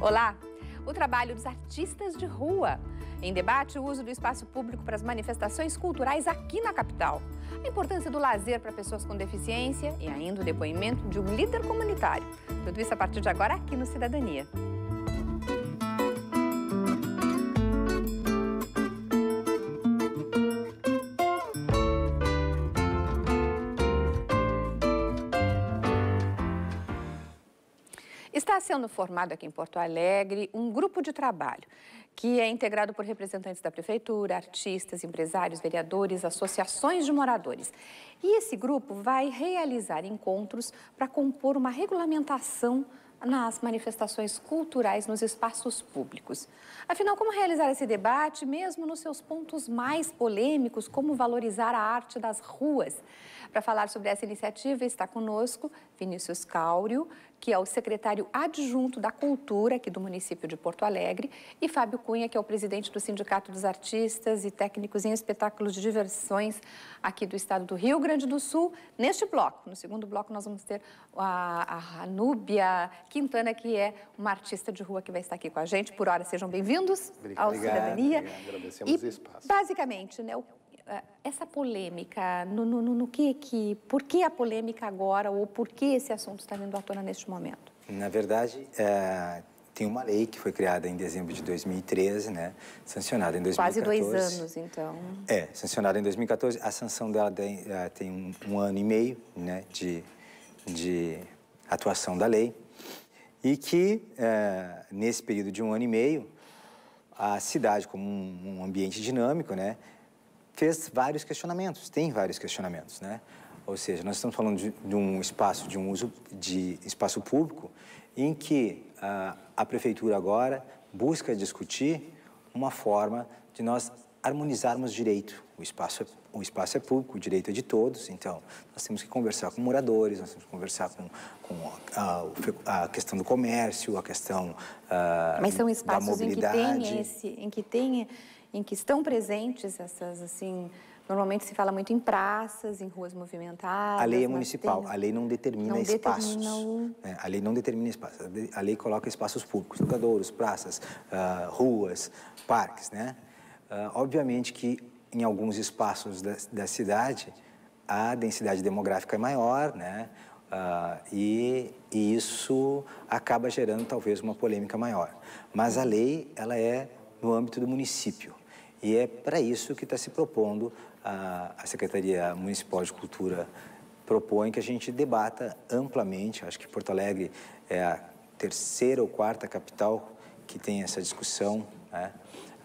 Olá! O trabalho dos artistas de rua. Em debate, o uso do espaço público para as manifestações culturais aqui na capital. A importância do lazer para pessoas com deficiência e ainda o depoimento de um líder comunitário. Tudo isso a partir de agora aqui no Cidadania. sendo formado aqui em Porto Alegre um grupo de trabalho que é integrado por representantes da prefeitura, artistas, empresários, vereadores, associações de moradores. E esse grupo vai realizar encontros para compor uma regulamentação nas manifestações culturais nos espaços públicos. Afinal, como realizar esse debate, mesmo nos seus pontos mais polêmicos, como valorizar a arte das ruas? Para falar sobre essa iniciativa, está conosco Vinícius Cáurio, que é o secretário adjunto da Cultura aqui do município de Porto Alegre, e Fábio Cunha, que é o presidente do Sindicato dos Artistas e Técnicos em Espetáculos de Diversões aqui do estado do Rio Grande do Sul, neste bloco. No segundo bloco nós vamos ter a, a Núbia Quintana, que é uma artista de rua que vai estar aqui com a gente. Por hora, sejam bem-vindos ao Cidadania. Obrigado, Agradecemos e, o espaço. Basicamente, né, o eh, essa polêmica, no, no, no, que, que, por que a polêmica agora ou por que esse assunto está vindo à tona neste momento? Na verdade, é, tem uma lei que foi criada em dezembro de 2013, né, sancionada em 2014. Quase dois anos, então. É, sancionada em 2014. A sanção dela eh, tem um, um ano e meio né, de, de atuação da lei e que, é, nesse período de um ano e meio, a cidade, como um, um ambiente dinâmico, né, fez vários questionamentos, tem vários questionamentos, né? Ou seja, nós estamos falando de, de um espaço, de um uso de espaço público, em que ah, a prefeitura agora busca discutir uma forma de nós harmonizarmos direito. O espaço, é, o espaço é público, o direito é de todos, então nós temos que conversar com moradores, nós temos que conversar com, com a, ah, a, questão do comércio, a questão uh, Mas são espaços em que tem esse, em que tem em que estão presentes essas, assim, normalmente se fala muito em praças, em ruas movimentadas. A lei é né? municipal, tem... a lei não determina não espaços. Determina o... é, a lei não determina espaços, a lei coloca espaços públicos, educadores, praças, uh, ruas, parques, né? Uh, obviamente que em alguns espaços da, da, cidade a densidade demográfica é maior, né? Uh, e, e isso acaba gerando talvez uma polêmica maior. Mas a lei ela é no âmbito do município. E é para isso que está se propondo, a, a Secretaria Municipal de Cultura propõe que a gente debata amplamente. Acho que Porto Alegre é a terceira ou quarta capital que tem essa discussão. Né?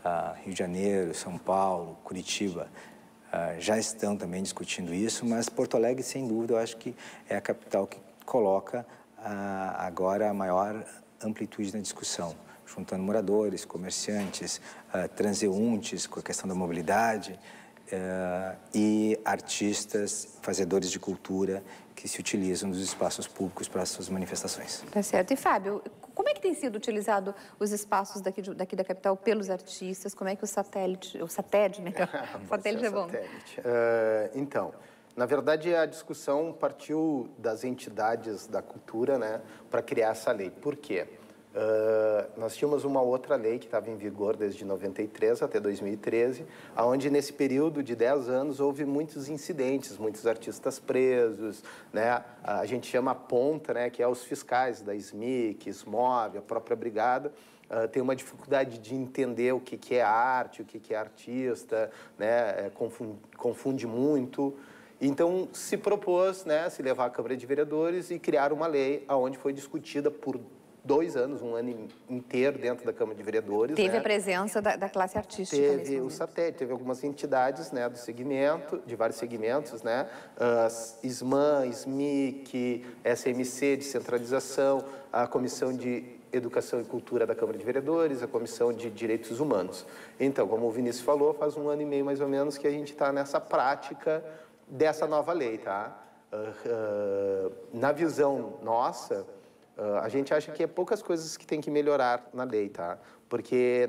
Ah, Rio de Janeiro, São Paulo, Curitiba ah, já estão também discutindo isso, mas Porto Alegre, sem dúvida, eu acho que é a capital que coloca ah, agora a maior amplitude na discussão juntando moradores, comerciantes, uh, transeuntes com a questão da mobilidade uh, e artistas, fazedores de cultura que se utilizam dos espaços públicos para as suas manifestações. Tá certo. E Fábio, como é que tem sido utilizado os espaços daqui, de, daqui da capital pelos artistas? Como é que o satélite, o satélite, melhor, é o satélite é bom. Satélite. Uh, então, na verdade, a discussão partiu das entidades da cultura, né, para criar essa lei. Por quê? Uh, nós tínhamos uma outra lei que estava em vigor desde 93 até 2013, aonde nesse período de 10 anos houve muitos incidentes, muitos artistas presos, né? A gente chama a ponta, né, que é os fiscais da SMIC, SMOV, a própria brigada, Uh, tem uma dificuldade de entender o que, que é arte, o que, que é artista, né? É, confunde, confunde muito. Então, se propôs né, se levar à Câmara de Vereadores e criar uma lei aonde foi discutida por dois anos, um ano inteiro dentro da Câmara de Vereadores. Teve né? a presença da, da, classe artística. Teve o satélite, teve algumas entidades né, do segmento, de vários segmentos, né? Uh, ISMAN, SMIC, SMC, de centralização a Comissão de Educação e Cultura da Câmara de Vereadores, a Comissão de Direitos Humanos. Então, como o Vinícius falou, faz um ano e meio mais ou menos que a gente está nessa prática dessa nova lei, tá? Uh, uh, na visão nossa, Uh, a gente acha que é poucas coisas que tem que melhorar na lei, tá? Porque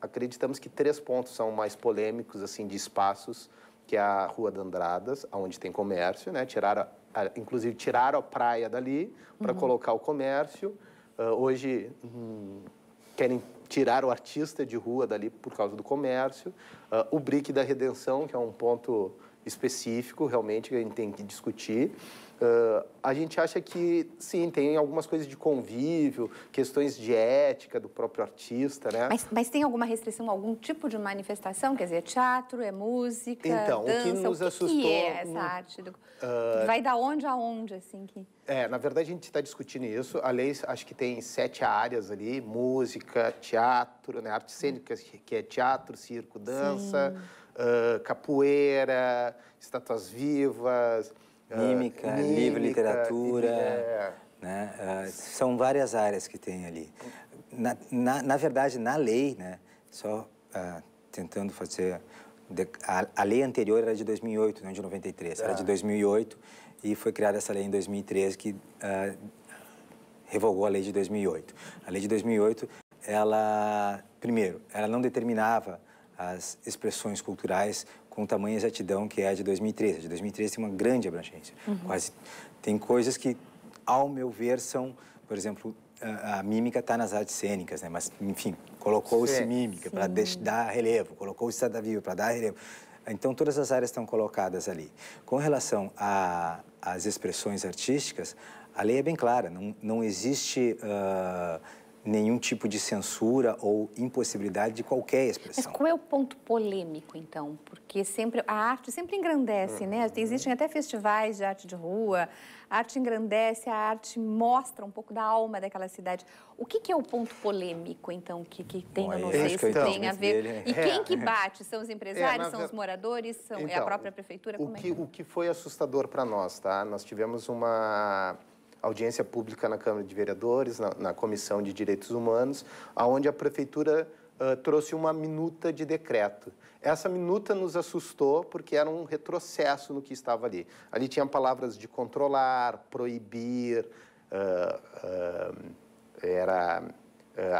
acreditamos que três pontos são mais polêmicos, assim, de espaços, que é a Rua da Andradas, onde tem comércio, né? Tiraram, a, a, inclusive tiraram a praia dali para uhum. colocar o comércio. Uh, hoje hum, querem tirar o artista de rua dali por causa do comércio. Uh, o Brick da Redenção, que é um ponto específico, realmente, que a gente tem que discutir. Uh, a gente acha que, sim, tem algumas coisas de convívio, questões de ética do próprio artista, né? Mas, mas tem alguma restrição, algum tipo de manifestação? Quer dizer, é teatro, é música, então, dança? o que nos o que assustou... Que é essa arte? Do... Uh... Vai da onde a onde, assim, que... É, na verdade a gente está discutindo isso. A lei acho que tem sete áreas ali: música, teatro, né? arte cênica, que é teatro, circo, dança, uh, capoeira, estátuas vivas, mímica, mímica livro, literatura. É. Né? Ah, são várias áreas que tem ali. Na, na, na verdade, na lei, né? só uh, tentando fazer. A, a, lei anterior era de 2008, não de 93. É. Era de 2008 é. e foi criada essa lei em 2013 que uh, revogou a lei de 2008. A lei de 2008, ela, primeiro, ela não determinava as expressões culturais com tamanha exatidão que é a de 2013. A de 2013 tem uma grande abrangência. Uhum. Quase tem coisas que, ao meu ver, são, por exemplo, a, a mímica está nas artes cênicas, né? Mas, enfim, colocou-se mímica para dar relevo, colocou-se estado vivo para dar relevo. Então, todas as áreas estão colocadas ali. Com relação às expressões artísticas, a lei é bem clara, não, não existe uh, nenhum tipo de censura ou impossibilidade de qualquer expressão. Mas qual é o ponto polêmico, então? Porque sempre a arte sempre engrandece, né? uhum. né? Existem até festivais de arte de rua, a arte engrandece, a arte mostra um pouco da alma daquela cidade. O que, que é o ponto polêmico, então, que, que tem, Bom, eu não sei então, tem a ver... Dele, e é. quem que é. bate? São os empresários, é, são é- os moradores, são... Então, é a então, própria prefeitura? O, Como é que, é? o que foi assustador para nós, tá? Nós tivemos uma audiência pública na Câmara de Vereadores, na, na Comissão de Direitos Humanos, aonde a prefeitura uh, trouxe uma minuta de decreto. Essa minuta nos assustou porque era um retrocesso no que estava ali. Ali tinha palavras de controlar, proibir, uh, uh, era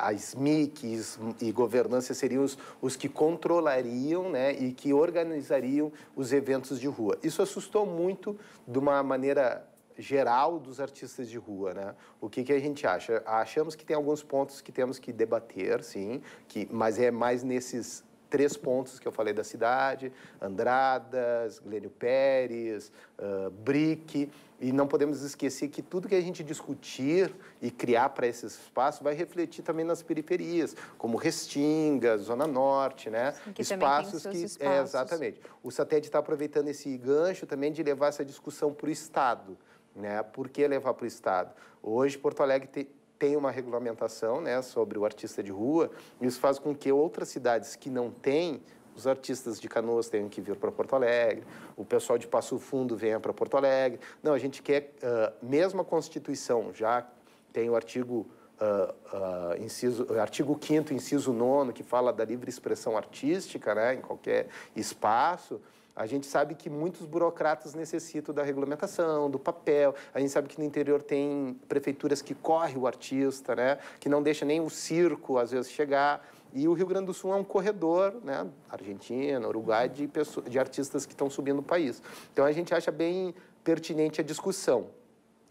a SMIC e governança seriam os, os, que controlariam né, e que organizariam os eventos de rua. Isso assustou muito de uma maneira geral dos artistas de rua, né? O que, que a gente acha? Achamos que tem alguns pontos que temos que debater, sim, que, mas é mais nesses três pontos que eu falei da cidade, Andradas, Glênio Pérez, uh, Brick, e não podemos esquecer que tudo que a gente discutir e criar para esses espaços vai refletir também nas periferias, como Restinga, Zona Norte, né? Que espaços que é, espaços. É, exatamente. O satélite está aproveitando esse gancho também de levar essa discussão para o Estado né? Por que levar para o Estado? Hoje, Porto Alegre tem uma regulamentação né, sobre o artista de rua, isso faz com que outras cidades que não têm os artistas de Canoas tenham que vir para Porto Alegre, o pessoal de Passo Fundo venha para Porto Alegre. Não, a gente quer, uh, mesmo a Constituição, já tem o artigo Uh, uh, inciso, artigo 5 inciso 9 que fala da livre expressão artística né, em qualquer espaço, a gente sabe que muitos burocratas necessitam da regulamentação, do papel. A gente sabe que no interior tem prefeituras que corre o artista, né? Que não deixa nem o circo às vezes chegar. E o Rio Grande do Sul é um corredor, né? Argentina, Uruguai, de, pessoas, de artistas que estão subindo o país. Então a gente acha bem pertinente a discussão.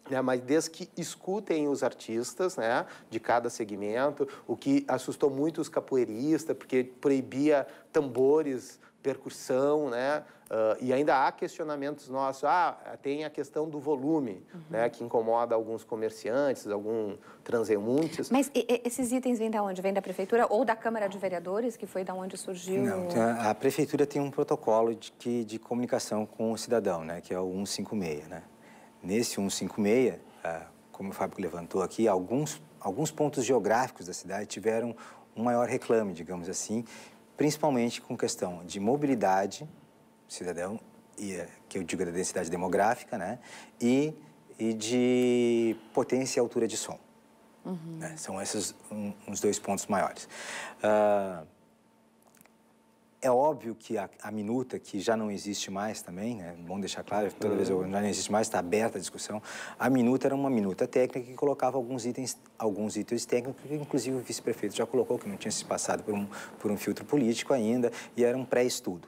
Né, mas desde que escutem os artistas né, de cada segmento, o que assustou muito os capoeiristas, porque proibia tambores percussão, né? Uh, e ainda há questionamentos nossos. Ah, tem a questão do volume, uhum. né? Que incomoda alguns comerciantes, alguns transeuntes. Mas e, esses itens vêm da onde? Vêm da prefeitura ou da Câmara de Vereadores, que foi da onde surgiu? Não, a, então, a prefeitura tem um protocolo de, que, de comunicação com o cidadão, né? Que é o 156, né? Nesse 156, uh, ah, como o Fábio levantou aqui, alguns alguns pontos geográficos da cidade tiveram um maior reclame, digamos assim, principalmente com questão de mobilidade cidadão, e, é, que eu digo da densidade demográfica, né? E, e de potência e altura de som. Uhum. Né? São esses um, dois pontos maiores. Uh, é óbvio que a, a, minuta, que já não existe mais também, né? bom deixar claro, toda vez eu, uhum. já não existe mais, está aberta a discussão, a minuta era uma minuta técnica que colocava alguns itens, alguns itens técnicos, que inclusive o vice-prefeito já colocou, que não tinha se passado por um, por um filtro político ainda, e era um pré-estudo.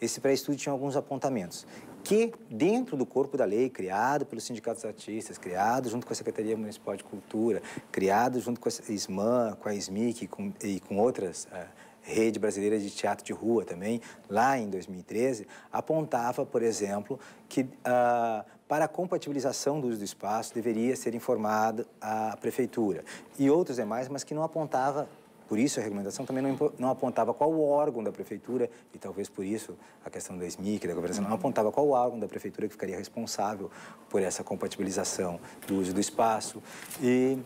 Esse pré-estudo tinha alguns apontamentos, que dentro do corpo da lei, criado pelos sindicatos artistas, criado junto com a Secretaria Municipal de Cultura, criado junto com a ISMAN, com a SMIC e com, e com outras... Uh, Rede Brasileira de Teatro de Rua também, lá em 2013, apontava, por exemplo, que ah, para a compatibilização do uso do espaço deveria ser informada a prefeitura e outros demais, mas que não apontava por isso, a regulamentação também não, não apontava qual o órgão da prefeitura, e talvez por isso a questão da SMIC, da governação, não apontava qual o órgão da prefeitura que ficaria responsável por essa compatibilização do uso do espaço. E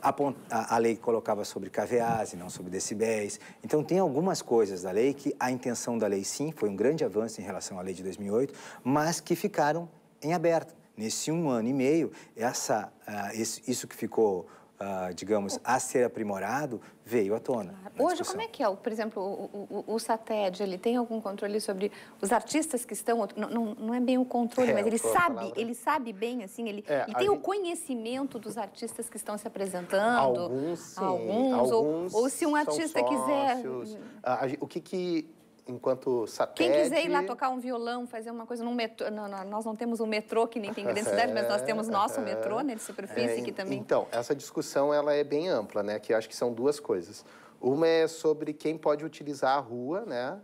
a, lei colocava sobre KVAs e não sobre decibéis. Então, tem algumas coisas da lei que a intenção da lei, sim, foi um grande avanço em relação à lei de 2008, mas que ficaram em aberto. Nesse um ano e meio, essa, uh, isso que ficou uh, digamos, a ser aprimorado, veio à tona. Claro. Hoje, como é que é, por exemplo, o, o, o SATED, ele tem algum controle sobre os artistas que estão, não, não, não é bem o controle, é, mas ele sabe, palavra... ele sabe bem, assim, ele, é, ele tem gente... o conhecimento dos artistas que estão se apresentando? Alguns, sim. Alguns, alguns ou, ou se um artista quiser... A, a, o que que enquanto satélite. Quem quiser ir lá tocar um violão, fazer uma coisa num metrô. Não, não, nós não temos um metrô que nem tem grande cidade, é, mas nós temos nosso é, metrô né, de superfície é, também. Então, essa discussão ela é bem ampla, né? Que eu acho que são duas coisas. Uma é sobre quem pode utilizar a rua, né?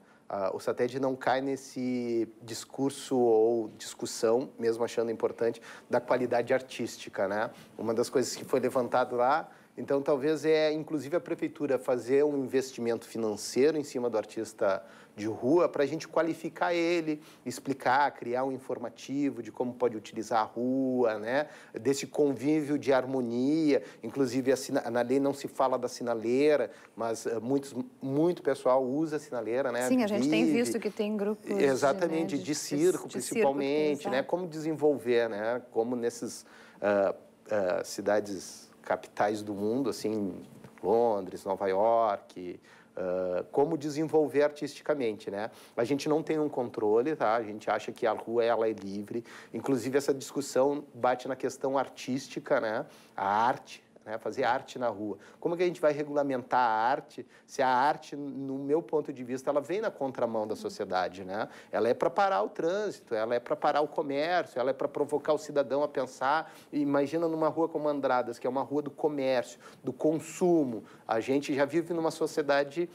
o satélite não cai nesse discurso ou discussão, mesmo achando importante, da qualidade artística, né? Uma das coisas que foi levantado lá então, talvez é, inclusive, a prefeitura fazer um investimento financeiro em cima do artista de rua para a gente qualificar ele, explicar, criar um informativo de como pode utilizar a rua, né? desse convívio de harmonia. Inclusive, a na lei não se fala da sinaleira, mas eh, muitos, muito pessoal usa a sinaleira. Né? Sim, a gente Vive. tem visto que tem grupos. Né, Exatamente, de, né? de, de circo, de, principalmente. Circo, né? Como desenvolver, né? como nesses uh, uh, cidades capitais do mundo, assim, Londres, Nova York, Uh, como desenvolver artisticamente, né? A gente não tem um controle, tá? A gente acha que a rua ela é livre. Inclusive essa discussão bate na questão artística, né? A arte né, fazer arte na rua. Como que a gente vai regulamentar a arte se a arte, no meu ponto de vista, ela vem na contramão da sociedade, né? Ela é para parar o trânsito, ela é para parar o comércio, ela é para provocar o cidadão a pensar. Imagina numa rua como Andradas, que é uma rua do comércio, do consumo. A gente já vive numa sociedade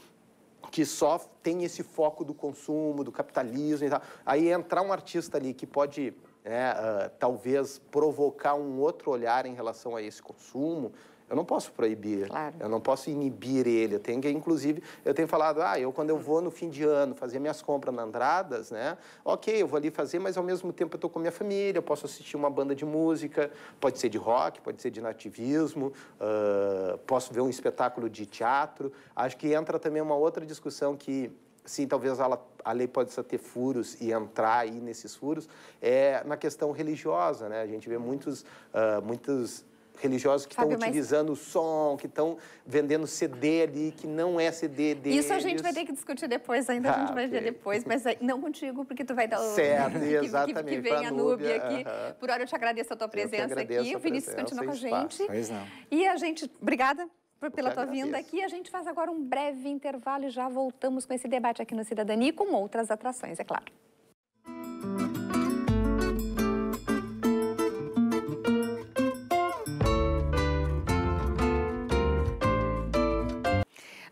que só tem esse foco do consumo, do capitalismo e tal. Aí entrar um artista ali que pode né, uh, talvez provocar um outro olhar em relação a esse consumo, eu não posso proibir, claro. eu não posso inibir ele. Eu tenho que, inclusive, eu tenho falado, ah, eu quando eu vou no fim de ano fazer minhas compras na Andradas, né? Ok, eu vou ali fazer, mas ao mesmo tempo eu estou com minha família, eu posso assistir uma banda de música, pode ser de rock, pode ser de nativismo, uh, posso ver um espetáculo de teatro. Acho que entra também uma outra discussão que sim, talvez ela, a lei possa ter furos e entrar aí nesses furos, é na questão religiosa, né? A gente vê muitos, uh, muitos religiosos que estão utilizando mas... o som, que estão vendendo CD ali, que não é CD deles. Isso a gente vai ter que discutir depois, ainda ah, a gente ah, vai okay. ver depois, mas não contigo, porque tu vai dar o... Certo, que, exatamente. Que, que vem a Núbia aqui. Uh -huh. Por hora eu te agradeço a tua presença aqui. O Vinícius continua com a gente. Pois não. E a gente... Obrigada pela tua vinda aqui. A gente faz agora um breve intervalo e já voltamos com esse debate aqui no Cidadania e com outras atrações, é claro.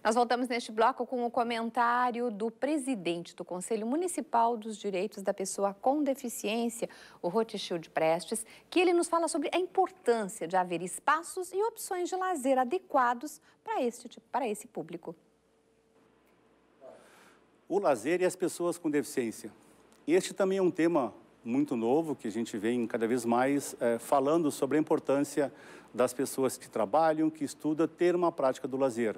Nós voltamos neste bloco com o comentário do presidente do Conselho Municipal dos Direitos da Pessoa com Deficiência, o Rotichild Prestes, que ele nos fala sobre a importância de haver espaços e opções de lazer adequados para, este, para esse público. O lazer e as pessoas com deficiência. Este também é um tema muito novo que a gente vem cada vez mais é, falando sobre a importância das pessoas que trabalham, que estudam, ter uma prática do lazer.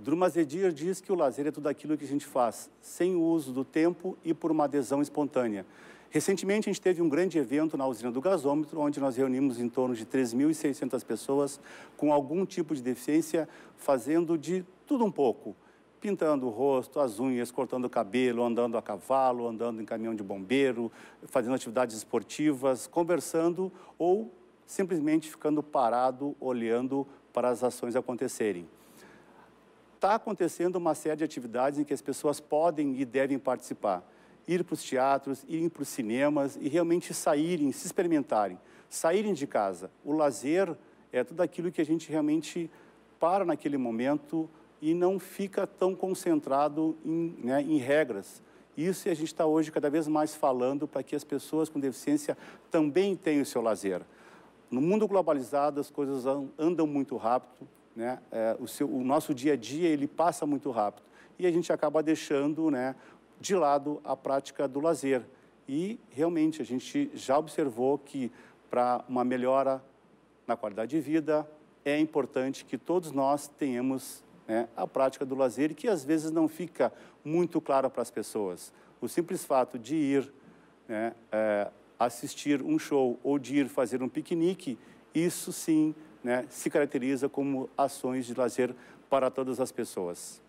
Drumazedir diz que o lazer é tudo aquilo que a gente faz sem o uso do tempo e por uma adesão espontânea. Recentemente, a gente teve um grande evento na usina do gasômetro, onde nós reunimos em torno de 3.600 pessoas com algum tipo de deficiência, fazendo de tudo um pouco. Pintando o rosto, as unhas, cortando o cabelo, andando a cavalo, andando em caminhão de bombeiro, fazendo atividades esportivas, conversando ou simplesmente ficando parado, olhando para as ações acontecerem está acontecendo uma série de atividades em que as pessoas podem e devem participar. Ir para os teatros, ir para os cinemas e realmente saírem, se experimentarem, saírem de casa. O lazer é tudo aquilo que a gente realmente para naquele momento e não fica tão concentrado em, né, em regras. Isso a gente está hoje cada vez mais falando para que as pessoas com deficiência também tenham o seu lazer. No mundo globalizado, as coisas andam muito rápido, né, é, o, seu, o nosso dia a dia ele passa muito rápido e a gente acaba deixando né, de lado a prática do lazer. E realmente a gente já observou que para uma melhora na qualidade de vida é importante que todos nós tenhamos né, a prática do lazer que às vezes não fica muito clara para as pessoas. O simples fato de ir né, é, assistir um show ou de ir fazer um piquenique, isso sim né, se caracteriza como ações de lazer para todas as pessoas.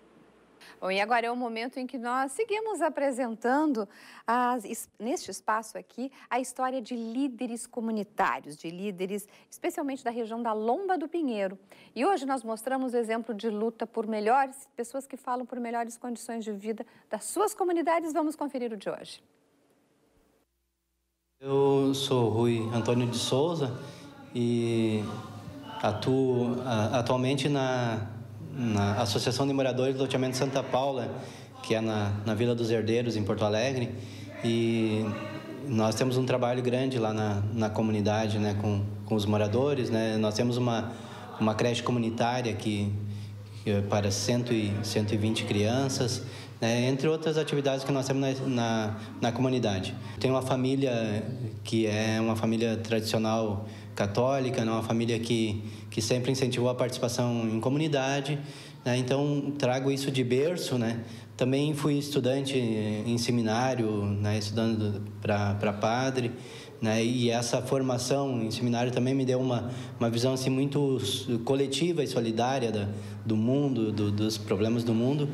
Bom, e agora é o momento em que nós seguimos apresentando, as, neste espaço aqui, a história de líderes comunitários, de líderes especialmente da região da Lomba do Pinheiro. E hoje nós mostramos o exemplo de luta por melhores, pessoas que falam por melhores condições de vida das suas comunidades. Vamos conferir o de hoje. Eu sou Rui Antônio de Souza e Atuo ah, atualmente na, na, Associação de Moradores do Loteamento Santa Paula, que é na, na Vila dos Herdeiros, em Porto Alegre. E nós temos um trabalho grande lá na, na comunidade, né, com, com os moradores. Né? Nós temos uma, uma creche comunitária que, que é para 100 e, 120 crianças, né? entre outras atividades que nós temos na, na, na comunidade. Tem uma família que é uma família tradicional católica, né? uma família que, que sempre incentivou a participação em comunidade. Né? Então, trago isso de berço. Né? Também fui estudante em seminário, né? estudando para padre. Né? E essa formação em seminário também me deu uma, uma visão assim muito coletiva e solidária da, do mundo, do, dos problemas do mundo.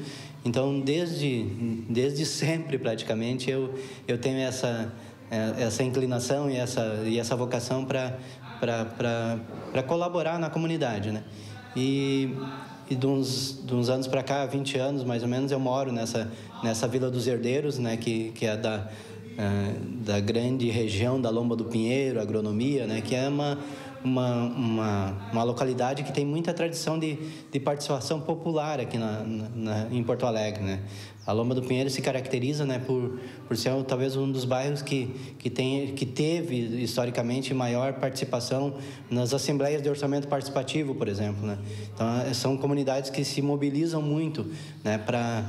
Então, desde desde sempre praticamente eu eu tenho essa é, essa inclinação e essa e essa vocação para para colaborar na comunidade, né? E, e de, uns, de uns anos para cá, 20 anos mais ou menos, eu moro nessa, nessa Vila dos Herdeiros, né? Que, que é da, é, da grande região da Lomba do Pinheiro, agronomia, né? Que é uma uma, uma, uma localidade que tem muita tradição de, de participação popular aqui na, na, em Porto Alegre, né? A Lomba do Pinheiro se caracteriza, né, por, por ser talvez um dos bairros que, que, tem, que teve historicamente maior participação nas assembleias de orçamento participativo, por exemplo, né? Então, é, são comunidades que se mobilizam muito, né, para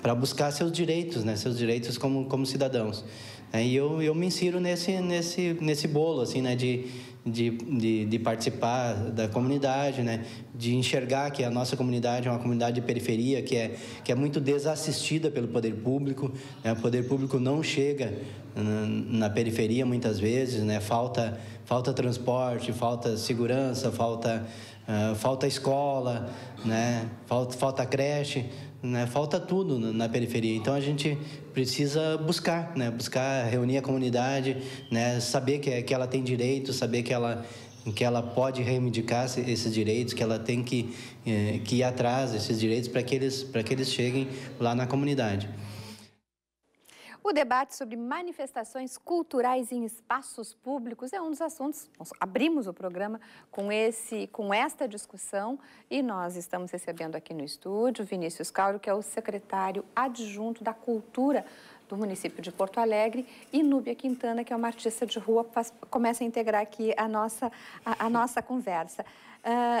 para buscar seus direitos, né? seus direitos como, como cidadãos. É, e eu, eu me insiro nesse, nesse, nesse bolo assim, né? de, de, de, de, participar da comunidade, né? de enxergar que a nossa comunidade é uma comunidade de periferia que é, que é muito desassistida pelo poder público. Né? O poder público não chega na, na periferia muitas vezes, né? falta, falta transporte, falta segurança, falta, uh, falta escola, né? falta, falta creche né? Falta tudo na periferia. Então a gente precisa buscar, né? Buscar reunir a comunidade, né? Saber que, que ela tem direito, saber que ela que ela pode reivindicar esses direitos, que ela tem que, eh, que ir atrás desses direitos para que, eles, que eles cheguem lá na comunidade. O debate sobre manifestações culturais em espaços públicos é um dos assuntos. Nós abrimos o programa com esse, com esta discussão e nós estamos recebendo aqui no estúdio Vinícius Cauro, que é o secretário adjunto da Cultura do município de Porto Alegre, e Núbia Quintana, que é uma artista de rua, faz, começa a integrar aqui a nossa, a, a nossa conversa.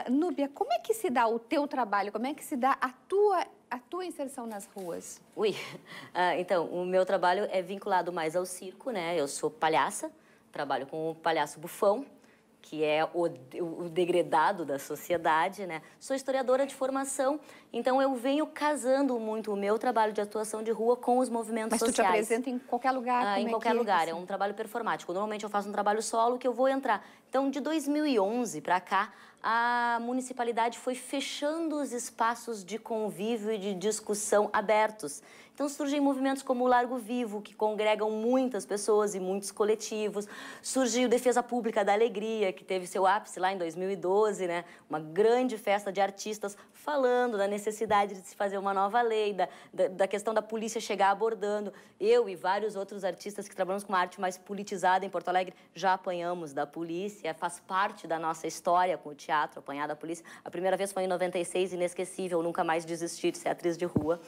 Uh, Núbia, como é que se dá o teu trabalho, como é que se dá a tua a tua inserção nas ruas? Ui, ah, então, o meu trabalho é vinculado mais ao circo, né? Eu sou palhaça, trabalho com o palhaço bufão, que é o, o degradado da sociedade, né? Sou historiadora de formação, então eu venho casando muito o meu trabalho de atuação de rua com os movimentos Mas sociais. Mas tu te apresenta em qualquer lugar? Ah, em é qualquer é lugar, é, é um trabalho performático. Normalmente eu faço um trabalho solo que eu vou entrar. Então, de 2011 para cá, a municipalidade foi fechando os espaços de convívio e de discussão abertos. Então surgem movimentos como o Largo Vivo, que congregam muitas pessoas e muitos coletivos. Surgiu Defesa Pública da Alegria, que teve seu ápice lá em 2012, né? Uma grande festa de artistas falando da necessidade de se fazer uma nova lei, da, da, da questão da polícia chegar abordando. Eu e vários outros artistas que trabalhamos com uma arte mais politizada em Porto Alegre já apanhamos da polícia, faz parte da nossa história com o teatro, apanhar da polícia. A primeira vez foi em 96, inesquecível, nunca mais desistir de ser atriz de rua.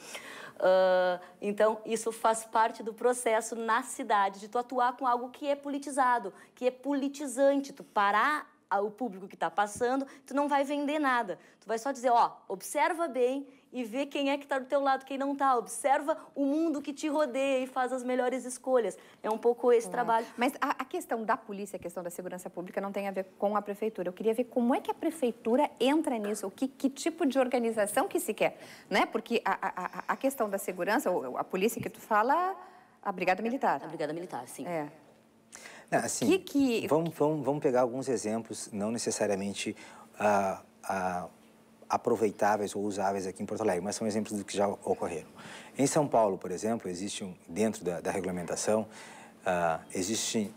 Uh, então, isso faz parte do processo na cidade, de tu atuar com algo que é politizado, que é politizante, tu parar o público que está passando, tu não vai vender nada. Tu vai só dizer, ó, observa bem e vê quem é que está do teu lado, quem não está. Observa o mundo que te rodeia e faz as melhores escolhas. É um pouco esse é. trabalho. Mas a, a, questão da polícia, a questão da segurança pública não tem a ver com a prefeitura. Eu queria ver como é que a prefeitura entra nisso, o que, que tipo de organização que se quer, né? Porque a, a, a questão da segurança, a polícia que tu fala, a brigada militar. A brigada militar, sim. É. Não, assim, que que... Vamos, vamos, vamos pegar alguns exemplos, não necessariamente a... Uh, uh ah, aproveitáveis ou usáveis aqui em Porto Alegre, mas são exemplos do que já ocorreram. Em São Paulo, por exemplo, existe um, dentro da, da regulamentação, uh, existem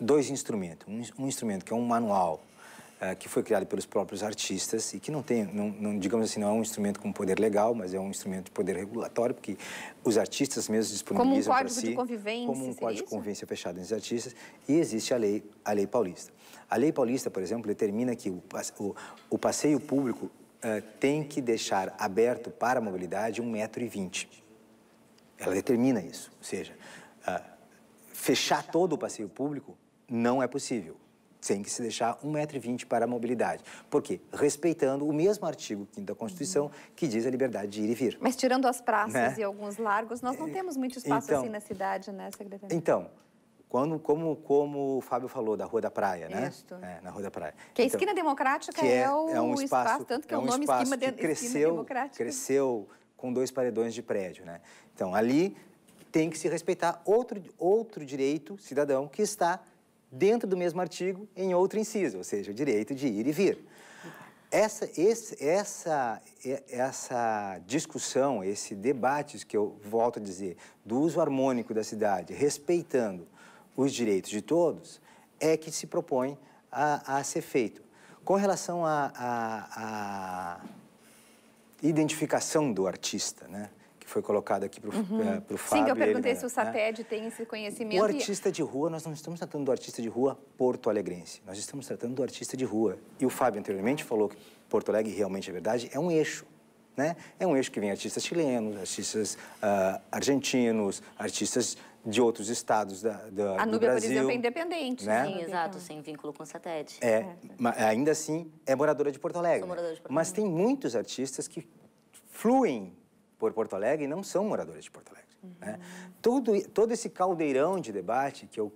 dois instrumentos. Um, um, instrumento que é um manual uh, que foi criado pelos próprios artistas e que não tem, não, não, digamos assim, não é um instrumento com poder legal, mas é um instrumento de poder regulatório, porque os artistas mesmos disponibilizam para si... Como um código de convivência, Como um código de convivência fechado entre os artistas. E existe a lei, a lei paulista. A lei paulista, por exemplo, determina que o, o, o passeio público uh, tem que deixar aberto para a mobilidade 1,20m. Ela determina isso, ou seja, uh, fechar todo o passeio público não é possível. Tem que se deixar 1,20m para a mobilidade. Por quê? Respeitando o mesmo artigo 5 da Constituição que diz a liberdade de ir e vir. Mas tirando as praças né? e alguns largos, nós não temos muito espaço então, assim na cidade, né, secretário? Então, quando, como, como o Fábio falou, da Rua da Praia, né? Isto. É, na Rua da Praia. Que a então, esquina democrática é, é, é um espaço, espaço, tanto que é, é um o nome espaço esquina, de, que cresceu, cresceu com dois paredões de prédio, né? Então, ali tem que se respeitar outro, outro direito cidadão que está dentro do mesmo artigo em outro inciso, ou seja, o direito de ir e vir. Essa, esse, essa, essa discussão, esse debate que eu volto a dizer, do uso harmônico da cidade, respeitando os direitos de todos, é que se propõe a, a ser feito. Com relação à identificação do artista, né? que foi colocado aqui para o uhum. Eh, Fábio. Sim, eu perguntei ele, né, se o SAPED né? tem esse conhecimento. O artista de rua, nós não estamos tratando do artista de rua porto-alegrense, nós estamos tratando do artista de rua. E o Fábio anteriormente falou que Porto Alegre, realmente é verdade, é um eixo. Né? É um eixo que vem artistas chilenos, artistas uh, argentinos, artistas de outros estados da, da, a Núbia, do Brasil. A Núbia, por exemplo, é independente. Né? Sim, exato, sem vínculo com satélite. É, é. ainda assim, é moradora de Porto Alegre. Sou moradora de Porto Alegre. Mas tem muitos artistas que fluem por Porto Alegre e não são moradores de Porto Alegre. Uhum. Né? Todo, todo esse caldeirão de debate que eu...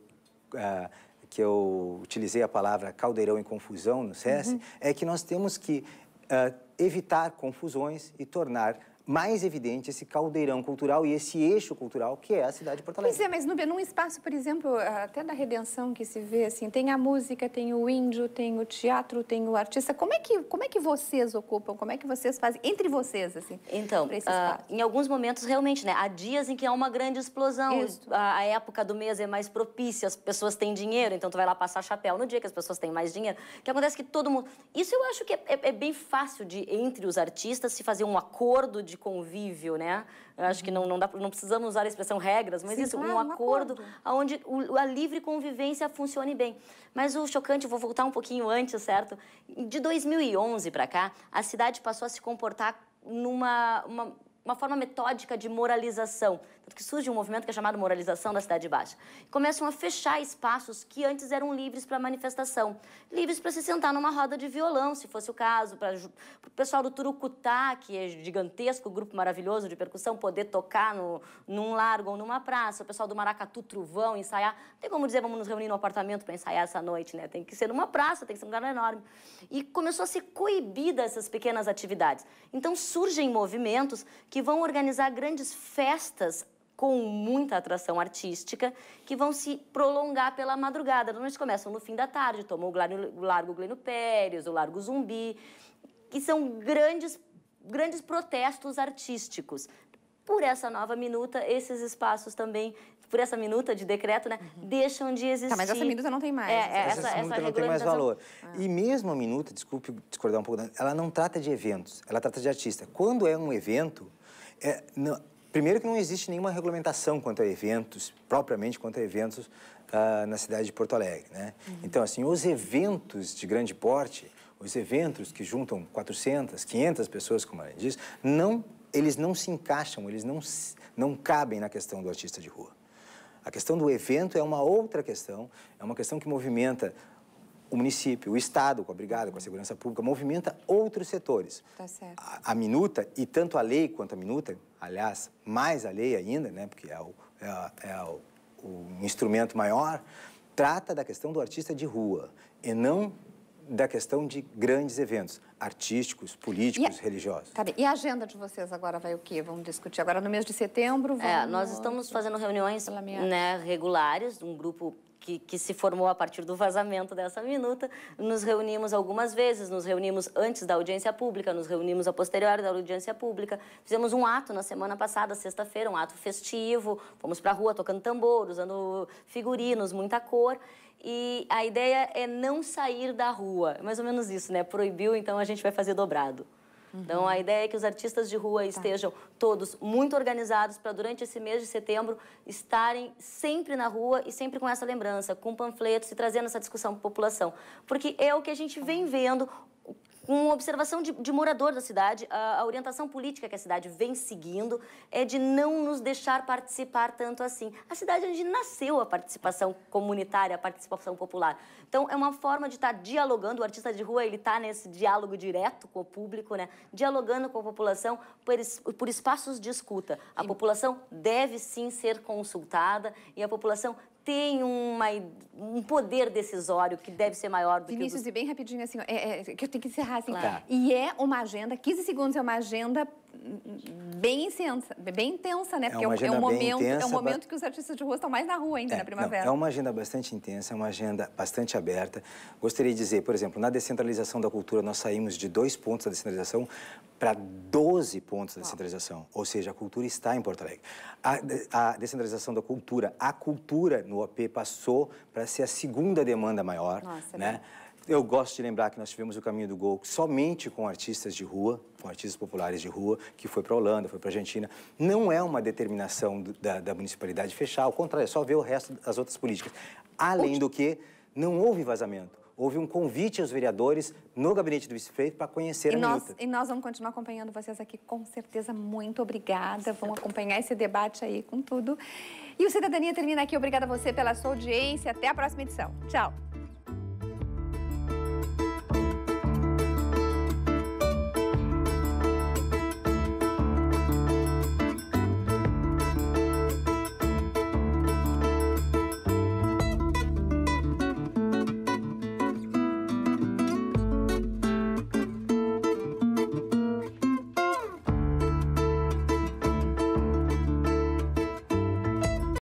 Uh, que eu utilizei a palavra caldeirão e confusão no Sesc uhum. é que nós temos que uh, evitar confusões e tornar mais evidente esse caldeirão cultural e esse eixo cultural que é a cidade de Porto Alegre. Pois é, mas Núbia, num espaço, por exemplo, até da redenção que se vê, assim, tem a música, tem o índio, tem o teatro, tem o artista. Como é que, como é que vocês ocupam? Como é que vocês fazem entre vocês, assim? Então, uh, em alguns momentos, realmente, né? Há dias em que há é uma grande explosão. A, a época do mês é mais propícia, as pessoas têm dinheiro, então tu vai lá passar chapéu no dia que as pessoas têm mais dinheiro. O que acontece que todo mundo... Isso eu acho que é, é, é bem fácil de, entre os artistas, se fazer um acordo de de convívio, né? Eu acho que não, não, dá, não precisamos usar a expressão regras, mas Sim, isso, claro, um, acordo, acordo onde o, a livre convivência funcione bem. Mas o chocante, vou voltar um pouquinho antes, certo? De 2011 para cá, a cidade passou a se comportar numa uma, uma forma metódica de moralização que surge um movimento que é chamado Moralização da Cidade Baixa. começam a fechar espaços que antes eram livres para manifestação, livres para se sentar numa roda de violão, se fosse o caso, para o pessoal do Turucutá, que é gigantesco, grupo maravilhoso de percussão, poder tocar no, num largo ou numa praça, o pessoal do Maracatu Truvão ensaiar. Não tem como dizer, vamos nos reunir no apartamento para ensaiar essa noite, né? Tem que ser numa praça, tem que ser um lugar enorme. E começou a ser coibida essas pequenas atividades. Então surgem movimentos que vão organizar grandes festas com muita atração artística, que vão se prolongar pela madrugada. Normalmente começam no fim da tarde, tomam o Largo Gleno Pérez, o Largo Zumbi, que são grandes, grandes protestos artísticos. Por essa nova minuta, esses espaços também, por essa minuta de decreto, né, uhum. deixam de existir. Tá, mas essa minuta não tem mais. É, é, essa, essa, essa minuta não tem mais valor. Ah. E mesmo a minuta, desculpe discordar um pouco, ela não trata de eventos, ela trata de artista. Quando é um evento, é, não, Primeiro que não existe nenhuma regulamentação quanto a eventos, propriamente quanto a eventos uh, na cidade de Porto Alegre, né? Uhum. Então, assim, os eventos de grande porte, os eventos que juntam 400, 500 pessoas, como a diz, não, eles não se encaixam, eles não, não cabem na questão do artista de rua. A questão do evento é uma outra questão, é uma questão que movimenta o município, o Estado, com a Brigada, com a Segurança Pública, movimenta outros setores. Tá certo. A, a minuta, e tanto a lei quanto a minuta, aliás, mais a lei ainda, né, porque é o, é, é o, o instrumento maior, trata da questão do artista de rua e não da questão de grandes eventos artísticos, políticos, e a... religiosos. Tá e a agenda de vocês agora vai o quê? Vamos discutir agora no mês de setembro? É, vamos... É, nós estamos fazendo reuniões né, regulares, um grupo que, que, se formou a partir do vazamento dessa minuta, nos reunimos algumas vezes, nos reunimos antes da audiência pública, nos reunimos a posteriori da audiência pública, fizemos um ato na semana passada, sexta-feira, um ato festivo, fomos para a rua tocando tambor, usando figurinos, muita cor, e a ideia é não sair da rua, é mais ou menos isso, né? Proibiu, então a gente vai fazer dobrado. Uhum. Então, a uhum. ideia é que os artistas de rua tá. estejam todos muito organizados para, durante esse mês de setembro, estarem sempre na rua e sempre com essa lembrança, com panfletos e trazendo essa discussão para a população. Porque é o que a gente vem tá. vendo com observação de, de morador da cidade, a, a, orientação política que a cidade vem seguindo é de não nos deixar participar tanto assim. A cidade onde nasceu a participação comunitária, a participação popular. Então, é uma forma de estar tá dialogando, o artista de rua, ele está nesse diálogo direto com o público, né? dialogando com a população por, es, por espaços de escuta. A e... população deve sim ser consultada e a população tem uma, um poder decisório que deve ser maior do Vinícius, que o dos... e bem rapidinho assim, é, é, é, que eu tenho que encerrar assim. Claro. Tá. E é uma agenda, 15 segundos é uma agenda bem intensa, bem intensa, né? É Porque é, uma agenda é um momento, intensa, é um momento que os artistas de rua estão mais na rua ainda é, na primavera. Não, é uma agenda bastante intensa, é uma agenda bastante aberta. Gostaria de dizer, por exemplo, na descentralização da cultura nós saímos de dois pontos da descentralização para 12 pontos da descentralização, ou seja, a cultura está em Porto Alegre. A, a descentralização da cultura, a cultura no OP passou para ser a segunda demanda maior, Nossa, é né? Bem. Eu gosto de lembrar que nós tivemos o caminho do gol somente com artistas de rua, com artistas populares de rua, que foi para a Holanda, foi para a Argentina. Não é uma determinação da, da municipalidade fechar, ao contrário, é só ver o resto das outras políticas. Além do que, não houve vazamento houve um convite aos vereadores no gabinete do vice-prefeito para conhecer e a nós, E nós vamos continuar acompanhando vocês aqui, com certeza. Muito obrigada. Vamos acompanhar esse debate aí com tudo. E o Cidadania termina aqui. Obrigada a você pela sua audiência. Até a próxima edição. Tchau.